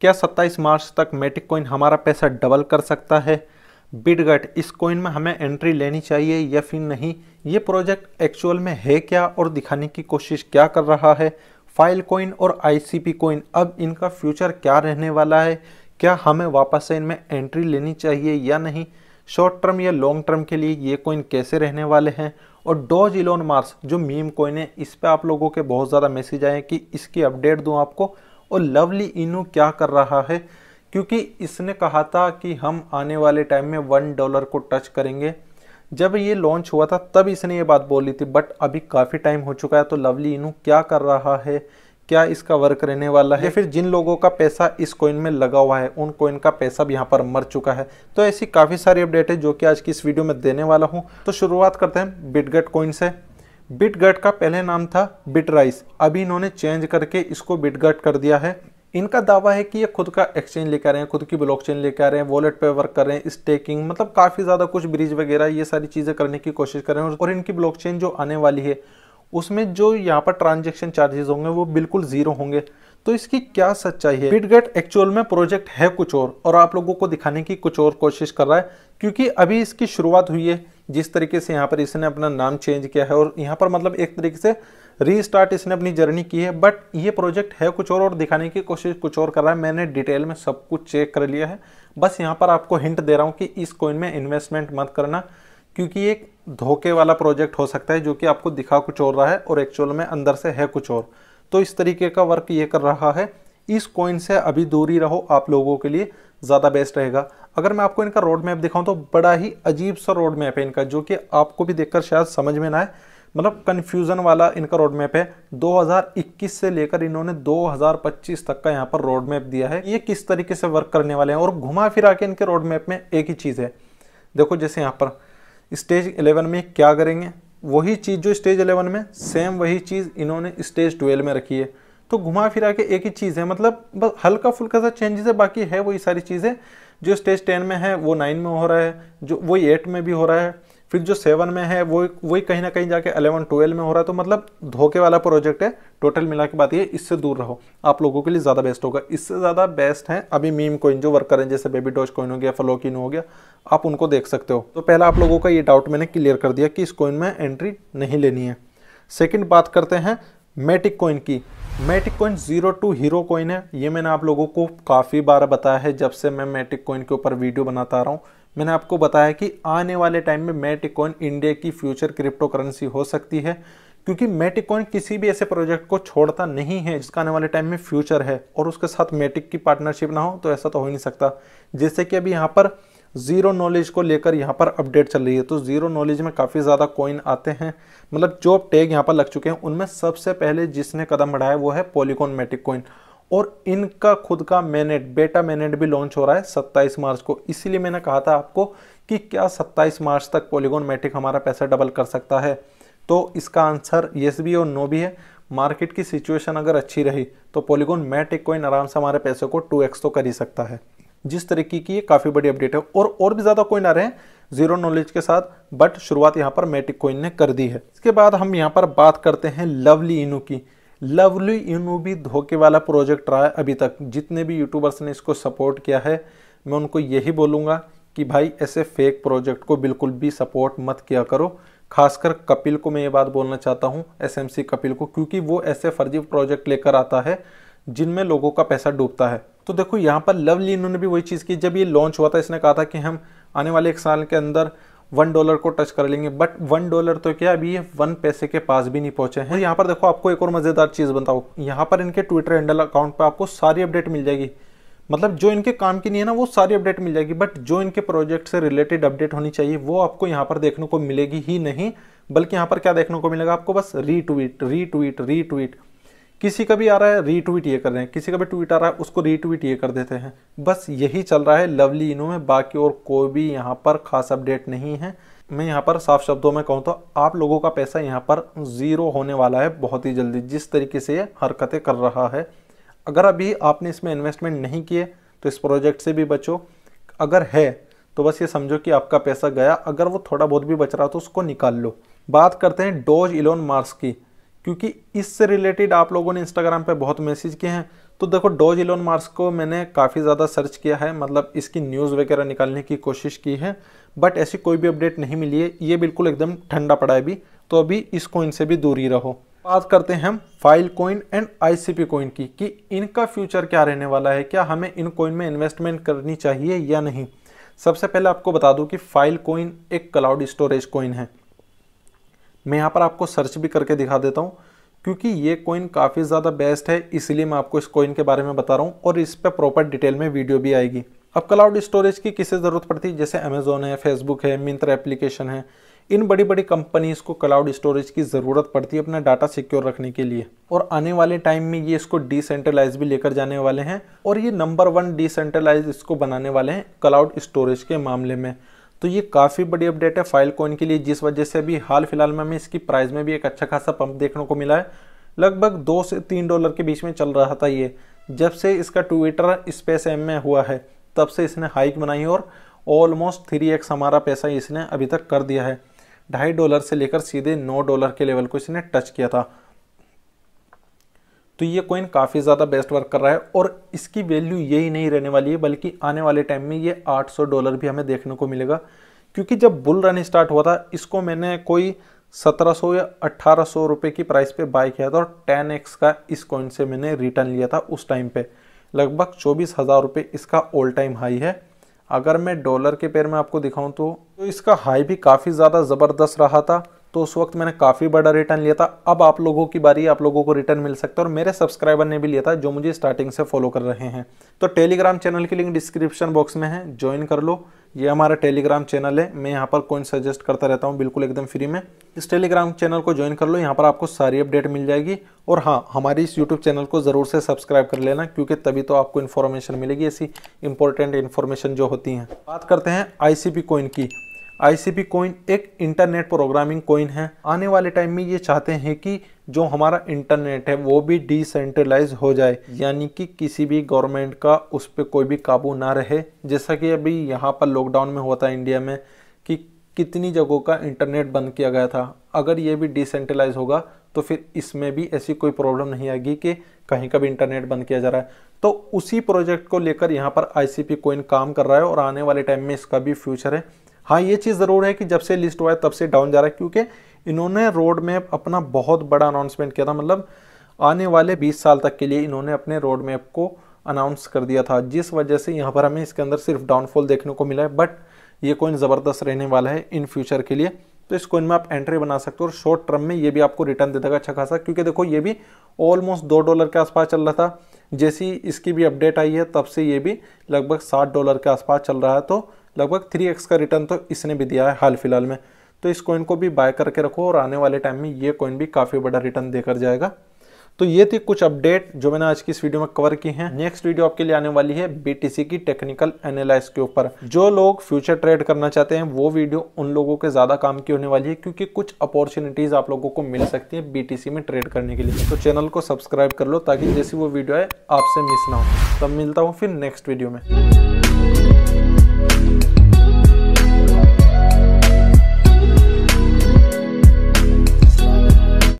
क्या 27 मार्च तक matic coin हमारा पैसा डबल कर सकता है बिटगट इस कोइन में हमें एंट्री लेनी चाहिए या फिर नहीं ये प्रोजेक्ट एक्चुअल में है क्या और दिखाने की कोशिश क्या कर रहा है फाइल कोइन और आईसीपी कोइन अब इनका फ्यूचर क्या रहने वाला है क्या हमें वापस से इनमें एंट्री लेनी चाहिए या नहीं शॉर्ट टर्म या लॉन्ग टर्म के लिए ये कोइन कैसे रहने वाले हैं और डोज इलोन मार्स जो मीम कोइन है इस पर आप लोगों के बहुत ज़्यादा मैसेज आए कि इसकी अपडेट दूँ आपको और लवली इनू क्या कर रहा है क्योंकि इसने कहा था कि हम आने वाले टाइम में वन डॉलर को टच करेंगे जब ये लॉन्च हुआ था तब इसने ये बात बोली थी बट अभी काफ़ी टाइम हो चुका है तो लवली इनू क्या कर रहा है क्या इसका वर्क रहने वाला है फिर जिन लोगों का पैसा इस कॉइन में लगा हुआ है उन कोइन का पैसा भी यहाँ पर मर चुका है तो ऐसी काफ़ी सारी अपडेट है जो कि आज की इस वीडियो में देने वाला हूँ तो शुरुआत करते हैं बिटगेट कोइन से बिटगट का पहले नाम था बिटराइस अभी इन्होंने चेंज करके इसको बिटगट कर दिया है इनका दावा है कि ये खुद का एक्सचेंज लेकर आ रहे हैं खुद की ब्लॉकचेन लेकर आ रहे हैं वॉलेट पे वर्क कर रहे हैं स्टेकिंग मतलब काफ़ी ज़्यादा कुछ ब्रिज वगैरह ये सारी चीज़ें करने की कोशिश कर रहे हैं और इनकी ब्लॉकचेन जो आने वाली है उसमें जो यहाँ पर ट्रांजेक्शन चार्जेस होंगे वो बिल्कुल ज़ीरो होंगे तो इसकी क्या सच्चाई है बिटगेट एक्चुअल में प्रोजेक्ट है कुछ और और आप लोगों को दिखाने की कुछ और कोशिश कर रहा है क्योंकि अभी इसकी शुरुआत हुई है जिस तरीके से यहाँ पर इसने अपना नाम चेंज किया है और यहाँ पर मतलब एक तरीके से रीस्टार्ट इसने अपनी जर्नी की है बट ये प्रोजेक्ट है कुछ और और दिखाने की कोशिश कुछ और कर रहा है मैंने डिटेल में सब कुछ चेक कर लिया है बस यहाँ पर आपको हिंट दे रहा हूँ कि इस कॉइन में इन्वेस्टमेंट मत करना क्योंकि एक धोखे वाला प्रोजेक्ट हो सकता है जो कि आपको दिखा कुछ और रहा है और एक्चुअल में अंदर से है कुछ और तो इस तरीके का वर्क ये कर रहा है इस कॉइन से अभी दूरी रहो आप लोगों के लिए ज़्यादा बेस्ट रहेगा अगर मैं आपको इनका रोड मैप दिखाऊं तो बड़ा ही अजीब सा रोड मैप है इनका जो कि आपको भी देखकर शायद समझ में ना आए मतलब कन्फ्यूज़न वाला इनका रोड मैप है 2021 से लेकर इन्होंने 2025 तक का यहाँ पर रोड मैप दिया है ये किस तरीके से वर्क करने वाले हैं और घुमा फिरा के इनके रोड मैप में एक ही चीज़ है देखो जैसे यहाँ पर स्टेज इलेवन में क्या करेंगे वही चीज़ जो स्टेज इलेवन में सेम वही चीज़ इन्होंने स्टेज ट्वेल्व में रखी है तो घुमा फिरा के एक ही चीज़ है मतलब बस हल्का फुल्का सा चेंजेस है बाकी है वही सारी चीज़ें जो स्टेज टेन में है वो नाइन में हो रहा है जो वही एट में भी हो रहा है फिर जो सेवन में है वो वही कहीं ना कहीं जाके अलेवन ट्वेल्व में हो रहा है तो मतलब धोखे वाला प्रोजेक्ट है टोटल मिला के बात ये इससे दूर रहो आप लोगों के लिए ज़्यादा बेस्ट होगा इससे ज़्यादा बेस्ट है अभी मीम कोइन जो वर्कर हैं जैसे बेबी डोज कोइन हो गया फलोकिन हो गया आप उनको देख सकते हो तो पहला आप लोगों का ये डाउट मैंने क्लियर कर दिया कि इस कोइन में एंट्री नहीं लेनी है सेकेंड बात करते हैं मेटिक कोइन की Matic coin zero to hero coin है ये मैंने आप लोगों को काफ़ी बार बताया है जब से मैं मेटिक कॉइन के ऊपर वीडियो बनाता रहा हूँ मैंने आपको बताया कि आने वाले टाइम में मेटिक कॉइन इंडिया की फ्यूचर क्रिप्टो करेंसी हो सकती है क्योंकि मेटिक कॉइन किसी भी ऐसे प्रोजेक्ट को छोड़ता नहीं है जिसका आने वाले टाइम में फ्यूचर है और उसके साथ मेटिक की पार्टनरशिप ना हो तो ऐसा तो हो ही नहीं सकता जैसे कि अभी यहाँ पर ज़ीरो नॉलेज को लेकर यहाँ पर अपडेट चल रही है तो ज़ीरो नॉलेज में काफ़ी ज़्यादा कॉइन आते हैं मतलब जो टैग यहाँ पर लग चुके हैं उनमें सबसे पहले जिसने कदम बढ़ाया वो है पॉलीकॉन मेटिक कॉइन और इनका खुद का मैनेट बेटा मैनेट भी लॉन्च हो रहा है 27 मार्च को इसीलिए मैंने कहा था आपको कि क्या 27 मार्च तक पॉलीगॉन मैटिक हमारा पैसा डबल कर सकता है तो इसका आंसर येस भी और नो भी है मार्केट की सिचुएशन अगर अच्छी रही तो पॉलीगॉन मैटिक कोइन आराम से हमारे पैसे को 2x तो कर ही सकता है जिस तरीके की ये काफ़ी बड़ी अपडेट है और और भी ज़्यादा कोइन आ रहे हैं जीरो नॉलेज के साथ बट शुरुआत यहाँ पर मेटिक कोइन ने कर दी है इसके बाद हम यहाँ पर बात करते हैं लवली इनू की लवली इनू भी धोखे वाला प्रोजेक्ट रहा है अभी तक जितने भी यूट्यूबर्स ने इसको सपोर्ट किया है मैं उनको यही बोलूँगा कि भाई ऐसे फेक प्रोजेक्ट को बिल्कुल भी सपोर्ट मत किया करो खासकर कपिल को मैं ये बात बोलना चाहता हूँ एसएमसी कपिल को क्योंकि वो ऐसे फर्जी प्रोजेक्ट लेकर आता है जिनमें लोगों का पैसा डूबता है तो देखो यहाँ पर लवली इन्होंने भी वही चीज़ की जब ये लॉन्च हुआ था इसने कहा था कि हम आने वाले एक साल के अंदर वन डॉलर को टच कर लेंगे बट वन डॉलर तो क्या अभी ये वन पैसे के पास भी नहीं पहुंचे हैं यहाँ पर देखो आपको एक और मज़ेदार चीज़ बताओ यहाँ पर इनके ट्विटर हैंडल अकाउंट पर आपको सारी अपडेट मिल जाएगी मतलब जो इनके काम की नहीं है ना वो सारी अपडेट मिल जाएगी बट जो इनके प्रोजेक्ट से रिलेटेड अपडेट होनी चाहिए वो आपको यहाँ पर देखने को मिलेगी ही नहीं बल्कि यहाँ पर क्या देखने को मिलेगा आपको बस रीट्वीट रीट्वीट रीट्वीट किसी का भी आ रहा है रीट्वीट ये कर रहे हैं किसी का भी ट्वीट आ रहा है उसको रीट्वीट ये कर देते हैं बस यही चल रहा है लवली इनो में बाकी और कोई भी यहाँ पर खास अपडेट नहीं है मैं यहाँ पर साफ शब्दों में कहूँ तो आप लोगों का पैसा यहाँ पर ज़ीरो होने वाला है बहुत ही जल्दी जिस तरीके से ये हरकतें कर रहा है अगर अभी आपने इसमें इन्वेस्टमेंट नहीं किए तो इस प्रोजेक्ट से भी बचो अगर है तो बस ये समझो कि आपका पैसा गया अगर वो थोड़ा बहुत भी बच रहा तो उसको निकाल लो बात करते हैं डोज इलोन मार्स की क्योंकि इससे रिलेटेड आप लोगों ने इंस्टाग्राम पे बहुत मैसेज किए हैं तो देखो डोज इलोन मार्स को मैंने काफ़ी ज़्यादा सर्च किया है मतलब इसकी न्यूज़ वगैरह निकालने की कोशिश की है बट ऐसी कोई भी अपडेट नहीं मिली है ये बिल्कुल एकदम ठंडा पड़ा है अभी तो अभी इस कोइन से भी दूरी रहो बात करते हैं हम Filecoin and ICP coin की कि इनका फ्यूचर क्या रहने वाला है क्या हमें इन कोइन में इन्वेस्टमेंट करनी चाहिए या नहीं सबसे पहले आपको बता दूं कि फाइल कोइन एक क्लाउड स्टोरेज कोइन है मैं यहाँ पर आपको सर्च भी करके दिखा देता हूँ क्योंकि ये कॉइन काफ़ी ज़्यादा बेस्ट है इसलिए मैं आपको इस कॉइन के बारे में बता रहा हूँ और इस पर प्रॉपर डिटेल में वीडियो भी आएगी अब क्लाउड स्टोरेज की किसे ज़रूरत पड़ती है जैसे अमेजोन है फेसबुक है मिंत्र एप्लीकेशन है इन बड़ी बड़ी कंपनीज़ को क्लाउड स्टोरेज की ज़रूरत पड़ती है अपना डाटा सिक्योर रखने के लिए और आने वाले टाइम में ये इसको डिसेंट्रलाइज भी लेकर जाने वाले हैं और ये नंबर वन डिसेंट्रलाइज इसको बनाने वाले हैं क्लाउड स्टोरेज के मामले में तो ये काफ़ी बड़ी अपडेट है फाइल कॉइन के लिए जिस वजह से अभी हाल फिलहाल में हमें इसकी प्राइस में भी एक अच्छा खासा पंप देखने को मिला है लगभग दो से तीन डॉलर के बीच में चल रहा था ये जब से इसका ट्विटर स्पेस एम में हुआ है तब से इसने हाइक बनाई और ऑलमोस्ट थ्री एक्स हमारा पैसा इसने अभी तक कर दिया है ढाई डॉलर से लेकर सीधे नौ डॉलर के लेवल को इसने टच किया था तो ये कॉइन काफ़ी ज़्यादा बेस्ट वर्क कर रहा है और इसकी वैल्यू यही नहीं रहने वाली है बल्कि आने वाले टाइम में ये 800 डॉलर भी हमें देखने को मिलेगा क्योंकि जब बुल रन स्टार्ट हुआ था इसको मैंने कोई 1700 या 1800 रुपए की प्राइस पे बाय किया था और एक्स का इस कॉइन से मैंने रिटर्न लिया था उस टाइम पे लगभग चौबीस हज़ार रुपये इसका ऑल टाइम हाई है अगर मैं डॉलर के पैर में आपको दिखाऊं तो, तो इसका हाई भी काफ़ी ज़्यादा ज़बरदस्त रहा था तो उस वक्त मैंने काफ़ी बड़ा रिटर्न लिया था अब आप लोगों की बारी आप लोगों को रिटर्न मिल सकता है और मेरे सब्सक्राइबर ने भी लिया था जो मुझे स्टार्टिंग से फॉलो कर रहे हैं तो टेलीग्राम चैनल की लिंक डिस्क्रिप्शन बॉक्स में है ज्वाइन कर लो ये हमारा टेलीग्राम चैनल है मैं यहाँ पर कोइन सजेस्ट करता रहता हूँ बिल्कुल एकदम फ्री में इस टेलीग्राम चैनल को ज्वाइन कर लो यहाँ पर आपको सारी अपडेट मिल जाएगी और हाँ हमारी इस यूट्यूब चैनल को ज़रूर से सब्सक्राइब कर लेना क्योंकि तभी तो आपको इन्फॉर्मेशन मिलेगी ऐसी इंपॉर्टेंट इन्फॉर्मेशन जो होती हैं बात करते हैं पी कॉइन की आईसीपी कोइन एक इंटरनेट प्रोग्रामिंग कोइन है आने वाले टाइम में ये चाहते हैं कि जो हमारा इंटरनेट है वो भी डिसेंट्रलाइज हो जाए यानी कि किसी भी गवर्नमेंट का उस पर कोई भी काबू ना रहे जैसा कि अभी यहाँ पर लॉकडाउन में होता है इंडिया में कि कितनी जगहों का इंटरनेट बंद किया गया था अगर ये भी डिसेंट्रलाइज होगा तो फिर इसमें भी ऐसी कोई प्रॉब्लम नहीं आएगी कि कहीं का भी इंटरनेट बंद किया जा रहा है तो उसी प्रोजेक्ट को लेकर यहाँ पर आईसीपी कोइन काम कर रहा है और आने वाले टाइम में इसका भी फ्यूचर है हाँ ये चीज़ ज़रूर है कि जब से लिस्ट हुआ है तब से डाउन जा रहा है क्योंकि इन्होंने रोड मैप अपना बहुत बड़ा अनाउंसमेंट किया था मतलब आने वाले 20 साल तक के लिए इन्होंने अपने रोड मैप को अनाउंस कर दिया था जिस वजह से यहाँ पर हमें इसके अंदर सिर्फ डाउनफॉल देखने को मिला है बट ये कोइन ज़बरदस्त रहने वाला है इन फ्यूचर के लिए तो इस कोइन में आप एंट्री बना सकते हो और शॉर्ट टर्म में ये भी आपको रिटर्न दे देगा अच्छा खासा क्योंकि देखो ये भी ऑलमोस्ट दो डॉलर के आसपास चल रहा था जैसी इसकी भी अपडेट आई है तब से ये भी लगभग सात डॉलर के आसपास चल रहा है तो लगभग थ्री एक्स का रिटर्न तो इसने भी दिया है हाल फिलहाल में तो इस कॉइन को भी बाय करके रखो और आने वाले टाइम में ये कॉइन भी काफ़ी बड़ा रिटर्न देकर जाएगा तो ये थी कुछ अपडेट जो मैंने आज की इस वीडियो में कवर की हैं नेक्स्ट वीडियो आपके लिए आने वाली है बीटीसी की टेक्निकल एनालिस के ऊपर जो लोग फ्यूचर ट्रेड करना चाहते हैं वो वीडियो उन लोगों के ज़्यादा काम की होने वाली है क्योंकि कुछ अपॉर्चुनिटीज़ आप लोगों को मिल सकती है बीटीसी में ट्रेड करने के लिए तो चैनल को सब्सक्राइब कर लो ताकि जैसी वो वीडियो है आपसे मिस ना हो तब मिलता हूँ फिर नेक्स्ट वीडियो में